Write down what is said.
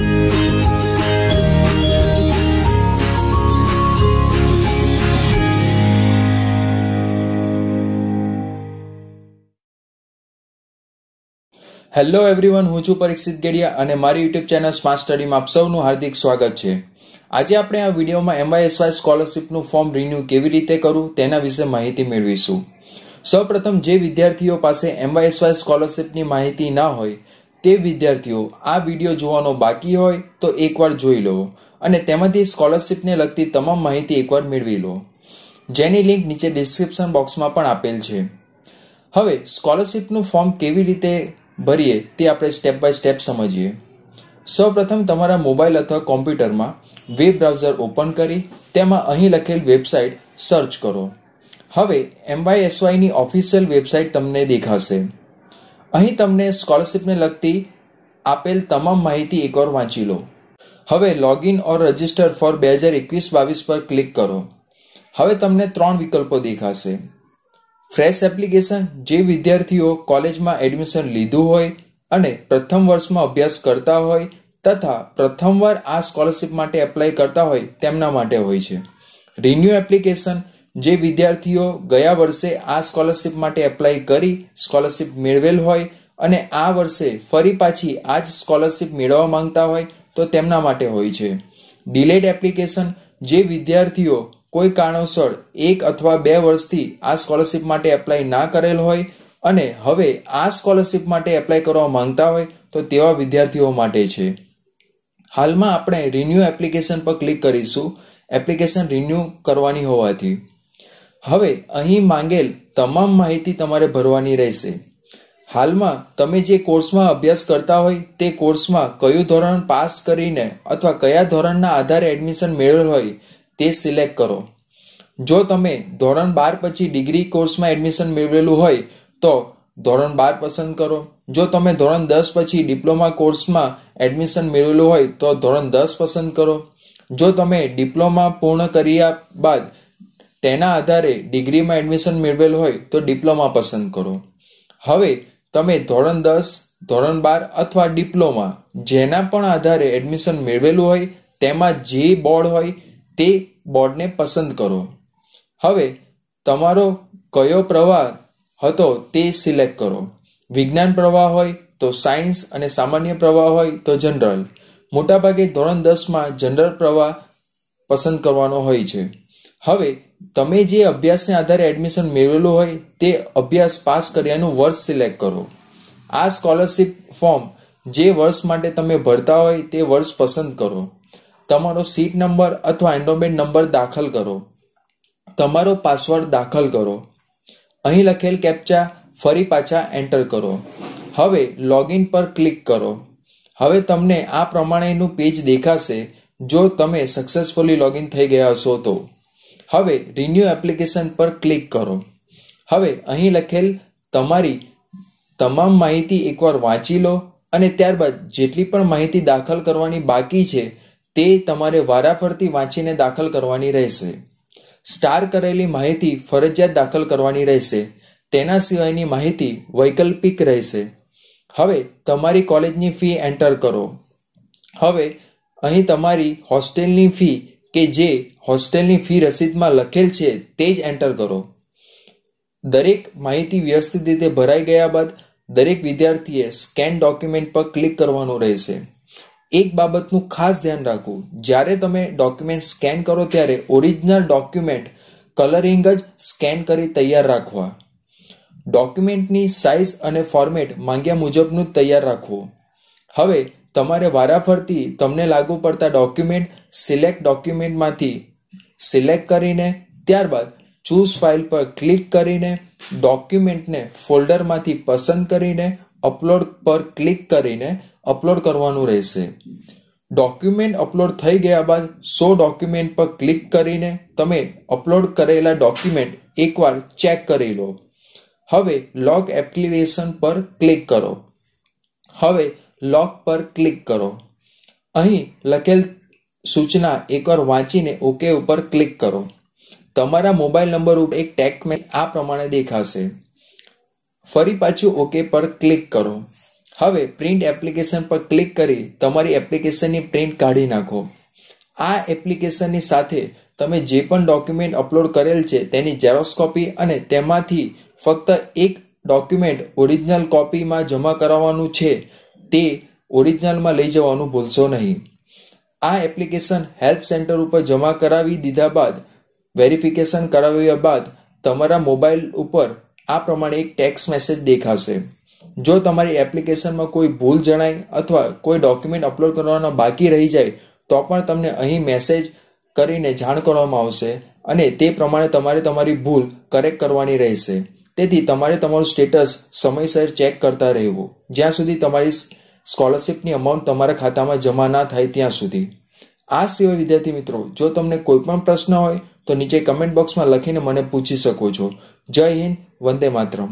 hello everyone હું છું પરીક્ષિત ગેડિયા અને મારી યુટ્યુબ ચેનલ સ્માર્ટ સ્ટડીમાં આપ સૌનું હાર્દિક સ્વાગત છે આજે આપણે આ વિડીયોમાં એમવાયએસવાય સ્કોલરશિપનું ફોર્મ રિન્યૂ કેવી રીતે કરવું તેના વિશે માહિતી મેળવીશું સૌપ્રથમ જે વિદ્યાર્થીઓ પાસે એમવાયએસવાય સ્કોલરશિપની માહિતી ના હોય તે વિદ્યાર્થીઓ આ વિડીયો જોવાનો બાકી હોય તો એકવાર જોઈ લો અને તેમાંથી સ્કોલરશીપને લગતી તમામ માહિતી એકવાર મેળવી લો જેની લિંક નીચે ડિસ્ક્રિપ્શન બોક્સમાં પણ આપેલ છે હવે સ્કોલરશીપનું ફોર્મ કેવી રીતે ભરીએ તે આપણે સ્ટેપ બાય સ્ટેપ સમજીએ સૌપ્રથમ તમારા મોબાઈલ અથવા કોમ્પ્યુટરમાં વેબ બ્રાઉઝર ઓપન કરી તેમાં અહીં લખેલ વેબસાઇટ સર્ચ કરો હવે એમવાયએસવાયની ઓફિશિયલ વેબસાઇટ તમને દેખાશે અહીં તમને સ્કોલરશીપને લગતી આપેલ તમામ માહિતી એકવાર વાંચી લો હવે લોગિન ઓર રજિસ્ટર ફોર બે હજાર એકવીસ બાવીસ પર ક્લિક કરો હવે તમને ત્રણ વિકલ્પો દેખાશે ફ્રેશ એપ્લિકેશન જે વિદ્યાર્થીઓ કોલેજમાં એડમિશન લીધું હોય અને પ્રથમ વર્ષમાં અભ્યાસ કરતા હોય તથા પ્રથમવાર આ સ્કોલરશીપ માટે એપ્લાય કરતા હોય તેમના માટે હોય છે રિન્યુ એપ્લિકેશન જે વિદ્યાર્થીઓ ગયા વર્ષે આ સ્કોલરશીપ માટે એપ્લાય કરી સ્કોલરશીપ મેળવેલ હોય અને આ વર્ષે ફરી પાછી આ જ સ્કોલરશીપ મેળવવા માંગતા હોય તો તેમના માટે હોય છે ડિલેડ એપ્લિકેશન જે વિદ્યાર્થીઓ કોઈ કારણોસર એક અથવા બે વર્ષથી આ સ્કોલરશીપ માટે એપ્લાય ના કરેલ હોય અને હવે આ સ્કોલરશિપ માટે એપ્લાય કરવા માંગતા હોય તો તેવા વિદ્યાર્થીઓ માટે છે હાલમાં આપણે રિન્યુ એપ્લિકેશન પર ક્લિક કરીશું એપ્લિકેશન રિન્યુ કરવાની હોવાથી હવે અહીં માંગેલ તમામ માહિતી તમારે ભરવાની રહેશે હાલમાં તમે જે કોર્સમાં અભ્યાસ કરતા હોય તે કોર્સમાં કયું ધોરણ પાસ કરીને અથવા કયા ધોરણના આધારે એડમિશન મેળવેલ હોય તે સિલેક્ટ કરો જો તમે ધોરણ બાર પછી ડિગ્રી કોર્સમાં એડમિશન મેળવેલું હોય તો ધોરણ બાર પસંદ કરો જો તમે ધોરણ દસ પછી ડિપ્લોમા કોર્સમાં એડમિશન મેળવેલું હોય તો ધોરણ દસ પસંદ કરો જો તમે ડિપ્લોમા પૂર્ણ કર્યા બાદ તેના આધારે ડિગ્રીમાં એડમિશન મેળવેલ હોય તો ડિપ્લોમા પસંદ કરો હવે તમે ધોરણ દસ ધોરણ બાર અથવા ડિપ્લોમા જેના પણ આધારે એડમિશન મેળવેલું હોય તેમાં જે બોર્ડ હોય તે બોર્ડને પસંદ કરો હવે તમારો કયો પ્રવાહ હતો તે સિલેક્ટ કરો વિજ્ઞાન પ્રવાહ હોય તો સાયન્સ અને સામાન્ય પ્રવાહ હોય તો જનરલ મોટાભાગે ધોરણ દસમાં જનરલ પ્રવાહ પસંદ કરવાનો હોય છે હવે તમે જે અભ્યાસને આધારે એડમિશન મેળવેલું હોય તે અભ્યાસ પાસ કર્યાનું વર્ષ સિલેક્ટ કરો આ સ્કોલરશિપ ફોર્મ જે વર્ષ માટે તમે ભરતા હોય તે વર્ષ પસંદ કરો તમારો સીટ નંબર અથવા એન્ડોમેન્ટ નંબર દાખલ કરો તમારો પાસવર્ડ દાખલ કરો અહીં લખેલ કેપ્ચા ફરી પાછા એન્ટર કરો હવે લોગિન પર ક્લિક કરો હવે તમને આ પ્રમાણેનું પેજ દેખાશે જો તમે સક્સેસફુલી લોગિન થઈ ગયા હશો તો હવે રિન્યુ એપ્લિકેશન પર ક્લિક કરો હવે અહીં લખેલ તમારી તમામ માહિતી એકવાર વાંચી લો અને ત્યારબાદ જેટલી પણ માહિતી દાખલ કરવાની બાકી છે તે તમારે વારાફરતી વાંચીને દાખલ કરવાની રહેશે સ્ટાર કરેલી માહિતી ફરજિયાત દાખલ કરવાની રહેશે તેના સિવાયની માહિતી વૈકલ્પિક રહેશે હવે તમારી કોલેજની ફી એન્ટર કરો હવે અહીં તમારી હોસ્ટેલની ફી કે જે હોસ્ટેલની ફી રસીદમાં લખેલ છે તે જ એન્ટર કરો દરેક માહિતી વ્યવસ્થિત રીતે ભરાઈ ગયા બાદ દરેક વિદ્યાર્થીએ સ્કેન ડોક્યુમેન્ટ પર ક્લિક કરવાનું રહેશે એક બાબતનું ખાસ ધ્યાન રાખવું જ્યારે તમે ડોક્યુમેન્ટ સ્કેન કરો ત્યારે ઓરિજિનલ ડોક્યુમેન્ટ કલરિંગ જ સ્કેન કરી તૈયાર રાખવા ડોક્યુમેન્ટની સાઇઝ અને ફોર્મેટ માંગ્યા મુજબનું તૈયાર રાખવું હવે તમારે વારાફરતી તમને લાગુ પડતા ડોક્યુમેન્ટ સિલેક્ટ ડોક્યુમેન્ટમાંથી સિલેક્ટ કરીને ત્યારબાદ ચૂઝ ફાઇલ પર ક્લિક કરીને ડોક્યુમેન્ટને ફોલ્ડરમાંથી પસંદ કરીને અપલોડ પર ક્લિક કરીને અપલોડ કરવાનું રહેશે ડોક્યુમેન્ટ અપલોડ થઈ ગયા બાદ સો ડોક્યુમેન્ટ પર ક્લિક કરીને તમે અપલોડ કરેલા ડોક્યુમેન્ટ એકવાર ચેક કરી લો હવે લોગ એપ્લિકેશન પર ક્લિક કરો હવે લોક પર ક્લિક કરો અહીં લખેલ સૂચના એકવાર વાંચીને ઓકે ઉપર ક્લિક કરો તમારા મોબાઈલ નંબર ઉપર એક ટેક મે આ પ્રમાણે દેખાશે ફરી પાછું ઓકે પર ક્લિક કરો હવે પ્રિન્ટ એપ્લિકેશન પર ક્લિક કરી તમારી એપ્લિકેશનની પ્રિન્ટ કાઢી નાખો આ એપ્લિકેશનની સાથે તમે જે પણ ડોક્યુમેન્ટ અપલોડ કરેલ છે તેની ઝેરોક્સ કોપી અને તેમાંથી ફક્ત એક ડોક્યુમેન્ટ ઓરિજિનલ કોપીમાં જમા કરાવવાનું છે તે ઓરિજિનલમાં લઈ જવાનું ભૂલશો નહીં આ એપ્લિકેશન હેલ્પ સેન્ટર ઉપર જમા કરાવી દીધા બાદ વેરિફિકેશન કરાવ્યા બાદ તમારા મોબાઈલ ઉપર આ પ્રમાણે એક ટેક્સ મેસેજ દેખાશે જો તમારી એપ્લિકેશનમાં કોઈ ભૂલ જણાય અથવા કોઈ ડોક્યુમેન્ટ અપલોડ કરવાનો બાકી રહી જાય તો પણ તમને અહીં મેસેજ કરીને જાણ કરવામાં આવશે અને તે પ્રમાણે તમારે તમારી ભૂલ કરેક્ટ કરવાની રહેશે તેથી તમારે તમારું સ્ટેટસ સમયસર ચેક કરતા રહેવું જ્યાં સુધી તમારી સ્કોલરશીપની અમાઉન્ટ તમારા ખાતામાં જમા ના થાય ત્યાં સુધી આ સિવાય વિદ્યાર્થી મિત્રો જો તમને કોઈ પણ પ્રશ્ન હોય તો નીચે કમેન્ટ બોક્સમાં લખીને મને પૂછી શકો છો જય હિન્દ વંદે માતરમ